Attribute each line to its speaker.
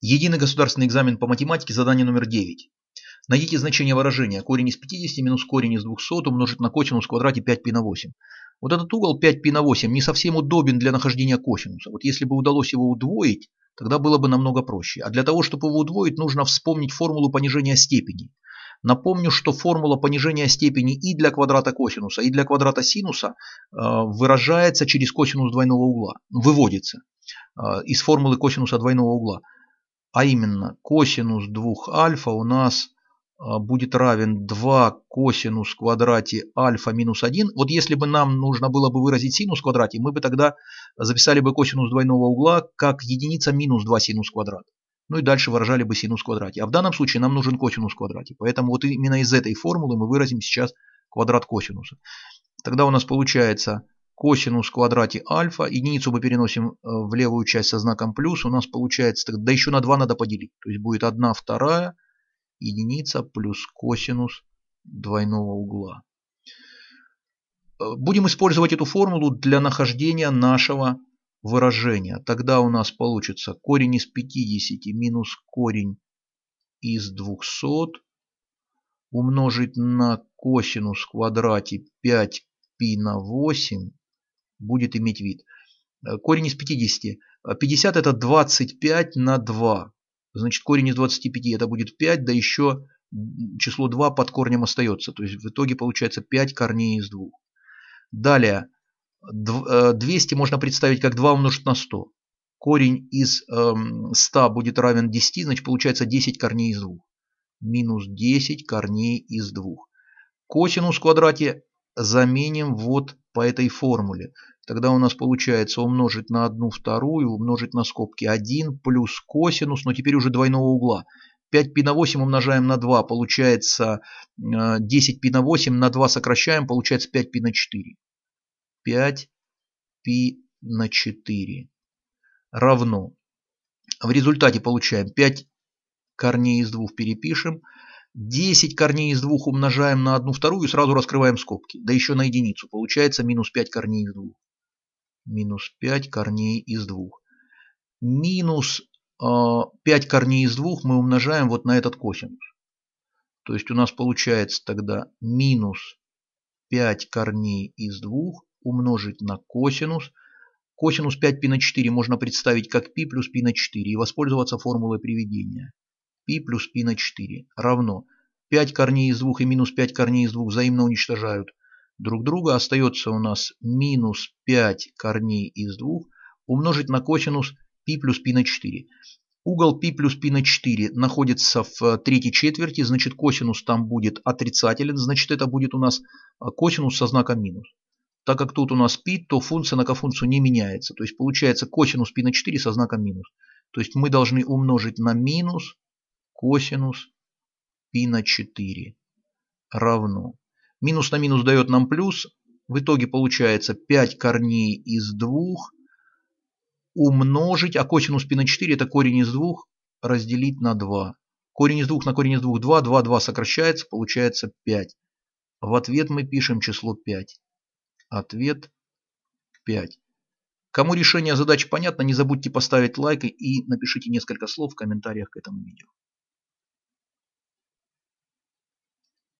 Speaker 1: Единый государственный экзамен по математике, задание номер 9. Найдите значение выражения корень из 50 минус корень из 200 умножить на косинус в квадрате 5π на 8. Вот этот угол 5π на 8 не совсем удобен для нахождения косинуса. Вот если бы удалось его удвоить, тогда было бы намного проще. А для того, чтобы его удвоить, нужно вспомнить формулу понижения степени. Напомню, что формула понижения степени и для квадрата косинуса, и для квадрата синуса э, выражается через косинус двойного угла, выводится э, из формулы косинуса двойного угла. А именно, косинус 2 альфа у нас а, будет равен 2 косинус в квадрате альфа минус 1. Вот если бы нам нужно было бы выразить синус в квадрате, мы бы тогда записали бы косинус двойного угла как единица минус 2 синус квадрат Ну и дальше выражали бы синус в квадрате. А в данном случае нам нужен косинус в квадрате. Поэтому вот именно из этой формулы мы выразим сейчас квадрат косинуса. Тогда у нас получается косинус в квадрате альфа, единицу мы переносим э, в левую часть со знаком плюс, у нас получается, да еще на 2 надо поделить, то есть будет 1 вторая единица плюс косинус двойного угла. Э, будем использовать эту формулу для нахождения нашего выражения. Тогда у нас получится корень из 50 минус корень из 200 умножить на косинус в квадрате 5π на 8 будет иметь вид. Э, корень из 50. 50 э, это 25 на 2. Значит, корень из 25 это будет 5, да еще число 2 под корнем остается. То есть в итоге получается 5 корней из 2. Далее, 200 э, можно представить как 2 умножить на 100. Корень из 100 эм, будет равен 10, значит получается 10 корней из 2. Минус 10 корней из 2. Косинус в квадрате заменим вот по этой формуле. Тогда у нас получается умножить на 1 вторую, умножить на скобки 1 плюс косинус, но теперь уже двойного угла. 5 пи на 8 умножаем на 2, получается 10 э, пи на 8, на 2 сокращаем, получается 5 пи на 4. 5 пи на 4 равно. В результате получаем 5 корней из 2 перепишем. 10 корней из двух умножаем на одну вторую и сразу раскрываем скобки. Да еще на единицу. Получается минус 5 корней из двух. Минус 5 корней из двух. Минус э, а, 5 корней из двух мы умножаем вот на этот косинус. То есть у нас получается тогда минус 5 корней из 2 умножить на косинус. Косинус 5π на 4 можно представить как π плюс π на 4 и воспользоваться формулой приведения π плюс π на 4 равно 5 корней из 2 и минус 5 корней из 2 взаимно уничтожают друг друга. Остается у нас минус 5 корней из 2 умножить на косинус π плюс π на 4. Угол π плюс π на 4 находится в э, третьей четверти, значит косинус там будет отрицателен, значит это будет у нас э, косинус со знаком минус. Так как тут у нас π, то функция на кофункцию не меняется. То есть получается косинус π на 4 со знаком минус. То есть мы должны умножить на минус косинус пи на 4 равно. Минус на минус дает нам плюс. В итоге получается 5 корней из 2 умножить, а косинус пи на 4 это корень из 2 разделить на 2. Корень из 2 на корень из 2 2, 2, 2 сокращается, получается 5. В ответ мы пишем число 5. Ответ 5. Кому решение задачи понятно, не забудьте поставить лайк и напишите несколько слов в комментариях к этому видео.